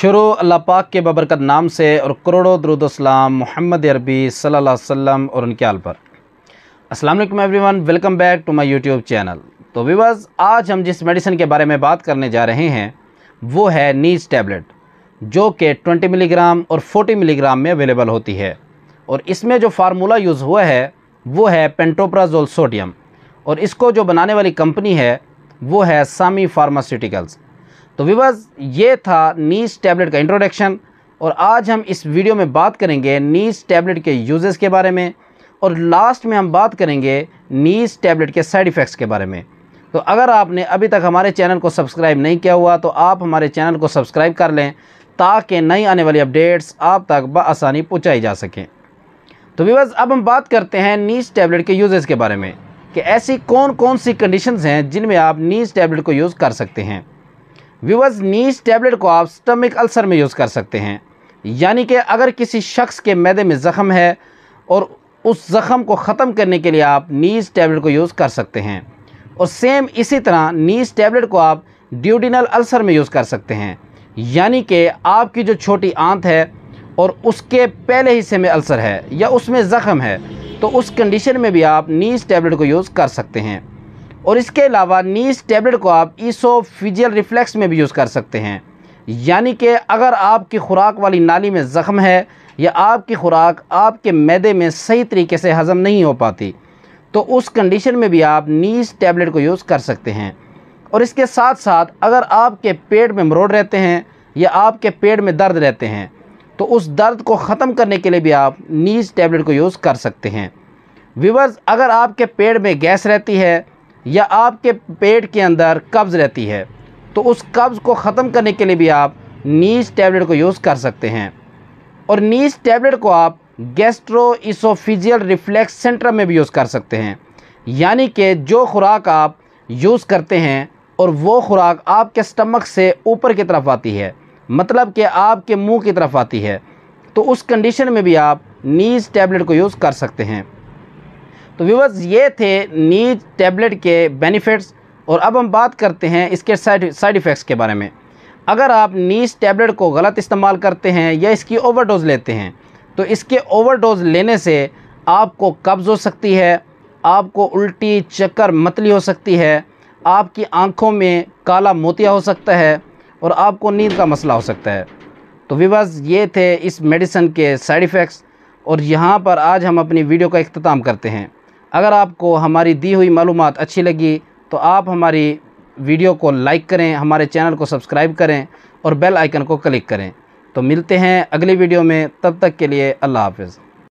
शुरू अल्लाह पाक के बबरकत नाम से और करोड़ों दरुदोसलाम मोहम्मद अरबी सल्ला वसम और उनके आल पर अस्सलाम वालेकुम everyone welcome back to my YouTube channel तो विवाज आज हम जिस मेडिसिन के बारे में बात करने जा रहे हैं वो है नीज टैबलेट जो कि ट्वेंटी मिलीग्राम और फोर्टी मिलीग्राम में अवेलेबल होती है और इसमें जो फार्मूला यूज़ हुआ है वो है पेंटोप्राजोल सोडियम और इसको जो बनाने वाली कंपनी है वो है सामी फार्मास्यूटिकल्स तो विवज ये था नीस टैबलेट का इंट्रोडक्शन और आज हम इस वीडियो में बात करेंगे नीस टैबलेट के यूज़ के बारे में और लास्ट में हम बात करेंगे नीस टैबलेट के साइड इफ़ेक्ट्स के बारे में तो अगर आपने अभी तक हमारे चैनल को सब्सक्राइब नहीं किया हुआ तो आप हमारे चैनल को सब्सक्राइब कर लें ताकि नई आने वाली अपडेट्स आप तक बसानी पहुँचाई जा सकें तो विवर्स अब हम बात करते हैं नीस टैबलेट के यूज़ के बारे में कि ऐसी कौन कौन सी कंडीशंस हैं जिनमें आप नीस टैबलेट को यूज़ कर सकते हैं व्यूवर्स नीच टैबलेट को आप स्टमिक अल्सर में यूज़ कर सकते हैं यानी कि अगर किसी शख्स के मैदे में ज़ख़म है और उस ज़ख़म को ख़त्म करने के लिए आप नीज टैबलेट को यूज़ कर सकते हैं और सेम इसी तरह नीज टैबलेट को आप ड्यूडिनल अल्सर में यूज़ कर सकते हैं यानी कि आपकी जो छोटी आंत है और उसके पहले हिस्से में अल्सर है या उसमें ज़ख़म है तो उस कंडीशन में भी आप नीज टैबलेट को यूज़ कर सकते हैं और इसके अलावा नीस टेबलेट को आप ईसोफिजियल रिफ्लेक्स में भी यूज़ कर सकते हैं यानी कि अगर आपकी खुराक वाली नाली में ज़ख़म है या आपकी खुराक आपके मैदे में सही तरीके से हज़म नहीं हो पाती तो उस कंडीशन में भी आप नीस टैबलेट को यूज़ कर सकते हैं और इसके साथ साथ अगर आपके पेट में मरोड़ रहते हैं या आपके पेट में दर्द रहते हैं तो उस दर्द को ख़त्म करने के लिए भी आप नीज टैबलेट को यूज़ कर सकते हैं विवर्स अगर आपके पेट में गैस रहती है या आपके पेट के अंदर कब्ज़ रहती है तो उस कब्ज़ को ख़त्म करने के लिए भी आप नीज टैबलेट को यूज़ कर सकते हैं और नीज टैबलेट को आप गैस्ट्रो इसोफिजियल रिफ्लेक्स सेंट्रम में भी यूज़ कर सकते हैं यानी कि जो खुराक आप यूज़ करते हैं और वो खुराक आपके स्टमक से ऊपर की तरफ आती है मतलब कि आपके मुंह की तरफ आती है तो उस कंडीशन में भी आप नीज टैबलेट को यूज़ कर सकते हैं तो व्यूवर्स ये थे नीज टैबलेट के बेनिफिट्स और अब हम बात करते हैं इसके साइड साइड इफ़ेक्ट्स के बारे में अगर आप नीज टैबलेट को गलत इस्तेमाल करते हैं या इसकी ओवरडोज़ लेते हैं तो इसके ओवरडोज़ लेने से आपको कब्ज़ हो सकती है आपको उल्टी चक्कर मतली हो सकती है आपकी आँखों में काला मोतिया हो सकता है और आपको नींद का मसला हो सकता है तो विवास ये थे इस मेडिसन के साइड इफ़ेक्ट्स और यहाँ पर आज हम अपनी वीडियो का अख्ताम करते हैं अगर आपको हमारी दी हुई मालूम अच्छी लगी तो आप हमारी वीडियो को लाइक करें हमारे चैनल को सब्सक्राइब करें और बेल आइकन को क्लिक करें तो मिलते हैं अगली वीडियो में तब तक के लिए अल्लाह हाफिज़